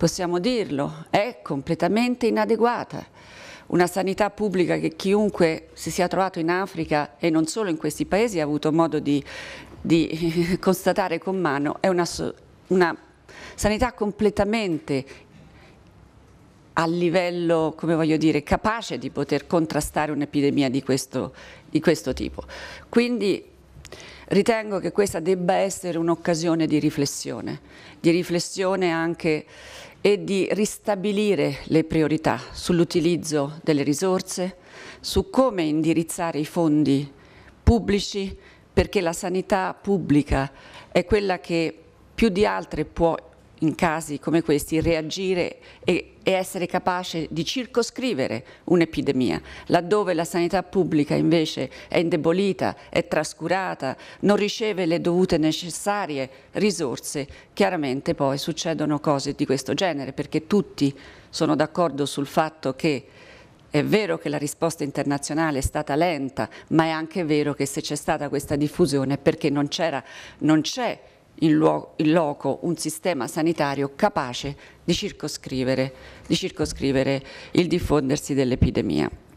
possiamo dirlo, è completamente inadeguata. Una sanità pubblica che chiunque si sia trovato in Africa e non solo in questi paesi ha avuto modo di, di constatare con mano, è una, una sanità completamente a livello, come voglio dire, capace di poter contrastare un'epidemia di, di questo, tipo. Quindi ritengo che questa debba essere un'occasione di riflessione, di riflessione anche e di ristabilire le priorità sull'utilizzo delle risorse, su come indirizzare i fondi pubblici, perché la sanità pubblica è quella che più di altre può in casi come questi reagire e, e essere capace di circoscrivere un'epidemia, laddove la sanità pubblica invece è indebolita, è trascurata, non riceve le dovute necessarie risorse, chiaramente poi succedono cose di questo genere, perché tutti sono d'accordo sul fatto che è vero che la risposta internazionale è stata lenta, ma è anche vero che se c'è stata questa diffusione è perché non c'è in, luogo, in loco un sistema sanitario capace di circoscrivere, di circoscrivere il diffondersi dell'epidemia.